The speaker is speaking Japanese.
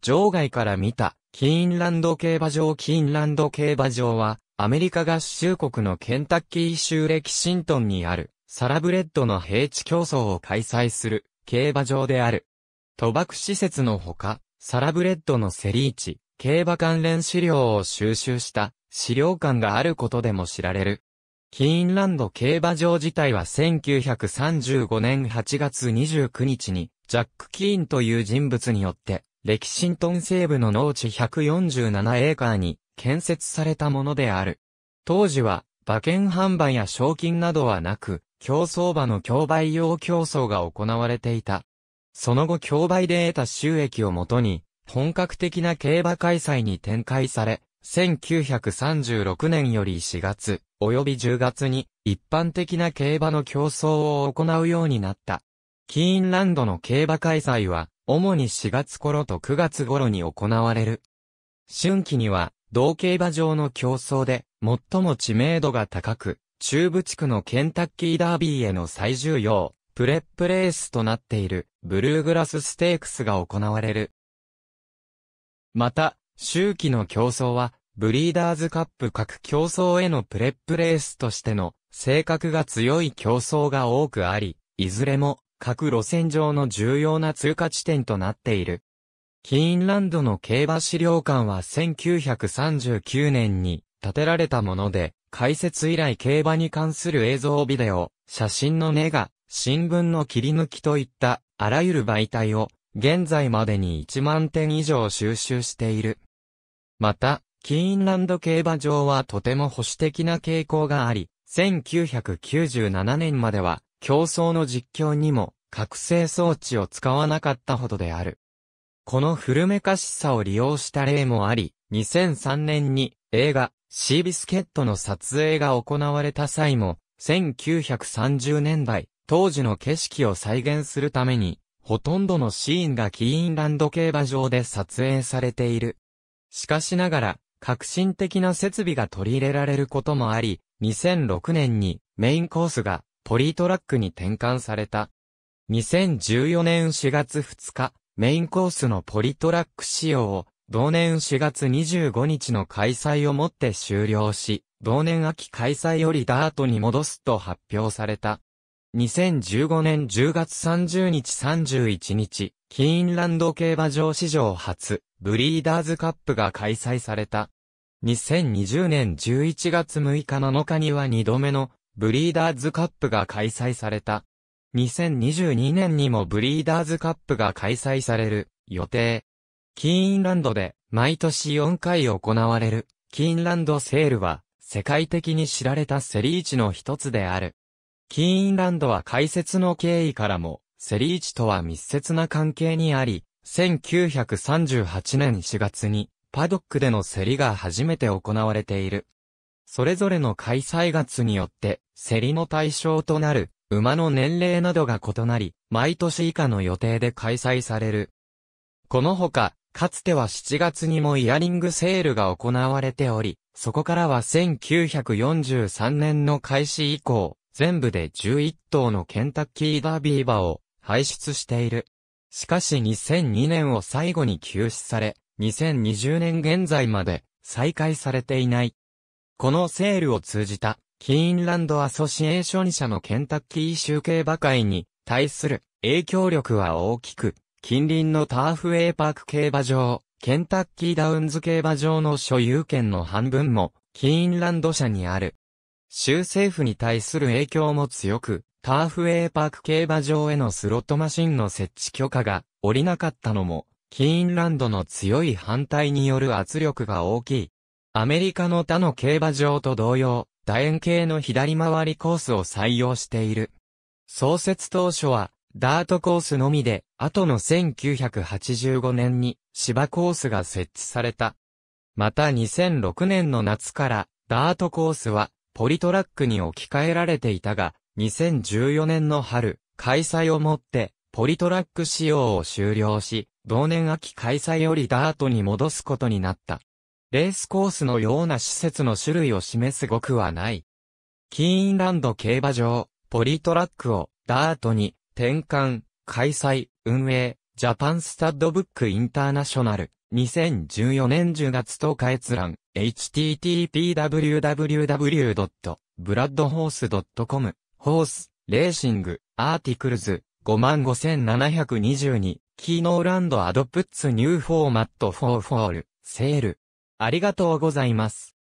場外から見た、キーンランド競馬場キーンランド競馬場は、アメリカ合衆国のケンタッキー州レキシントンにある、サラブレッドの平地競争を開催する、競馬場である。賭博施設のほか、サラブレッドのセリーチ、競馬関連資料を収集した資料館があることでも知られる。キーンランド競馬場自体は1935年8月29日に、ジャック・キーンという人物によってレキシントン西部の農地147エーカーに建設されたものである。当時は、馬券販売や賞金などはなく、競争馬の競売用競争が行われていた。その後競売で得た収益をもとに、本格的な競馬開催に展開され、1936年より4月、及び10月に、一般的な競馬の競争を行うようになった。キーンランドの競馬開催は、主に4月頃と9月頃に行われる。春季には、同競馬場の競争で、最も知名度が高く、中部地区のケンタッキーダービーへの最重要、プレップレースとなっている、ブルーグラスステークスが行われる。また、秋季の競争は、ブリーダーズカップ各競争へのプレップレースとしての、性格が強い競争が多くあり、いずれも、各路線上の重要な通過地点となっている。キーンランドの競馬資料館は1939年に建てられたもので、開設以来競馬に関する映像ビデオ、写真のネガ、新聞の切り抜きといったあらゆる媒体を現在までに1万点以上収集している。また、キーンランド競馬場はとても保守的な傾向があり、1997年までは競争の実況にも覚醒装置を使わなかったほどである。この古めかしさを利用した例もあり、2003年に映画、シービスケットの撮影が行われた際も、1930年代、当時の景色を再現するために、ほとんどのシーンがキーンランド競馬場で撮影されている。しかしながら、革新的な設備が取り入れられることもあり、2006年にメインコースがポリートラックに転換された。2014年4月2日、メインコースのポリトラック仕様を、同年4月25日の開催をもって終了し、同年秋開催よりダートに戻すと発表された。2015年10月30日31日、キーンランド競馬場史上初、ブリーダーズカップが開催された。2020年11月6日7日には2度目のブリーダーズカップが開催された。2022年にもブリーダーズカップが開催される予定。キーンランドで毎年4回行われるキーンランドセールは世界的に知られたセリーチの一つである。キーンランドは解説の経緯からもセリーチとは密接な関係にあり、1938年4月にパドックでの競りが初めて行われている。それぞれの開催月によって、競りの対象となる、馬の年齢などが異なり、毎年以下の予定で開催される。このほか、かつては7月にもイヤリングセールが行われており、そこからは1943年の開始以降、全部で11頭のケンタッキーダービー馬を排出している。しかし2002年を最後に休止され、2020年現在まで再開されていない。このセールを通じた、キーンランドアソシエーション社のケンタッキー州競馬会に対する影響力は大きく、近隣のターフウェイパーク競馬場、ケンタッキーダウンズ競馬場の所有権の半分も、キーンランド社にある。州政府に対する影響も強く、ターフウェイパーク競馬場へのスロットマシンの設置許可が下りなかったのも、キーンランドの強い反対による圧力が大きいアメリカの他の競馬場と同様、楕円形の左回りコースを採用している。創設当初は、ダートコースのみで、後の1985年に芝コースが設置された。また2006年の夏から、ダートコースは、ポリトラックに置き換えられていたが、2014年の春、開催をもって、ポリトラック仕様を終了し、同年秋開催よりダートに戻すことになった。レースコースのような施設の種類を示す語句はない。キーンランド競馬場、ポリトラックをダートに転換、開催、運営、ジャパンスタッドブックインターナショナル、2014年10月10日閲覧、http://www.bloodhorse.com、ホース、レーシング、アーティクルズ、55722、キーノーランドアドプッツニューフォーマットフォーフォール、セール。ありがとうございます。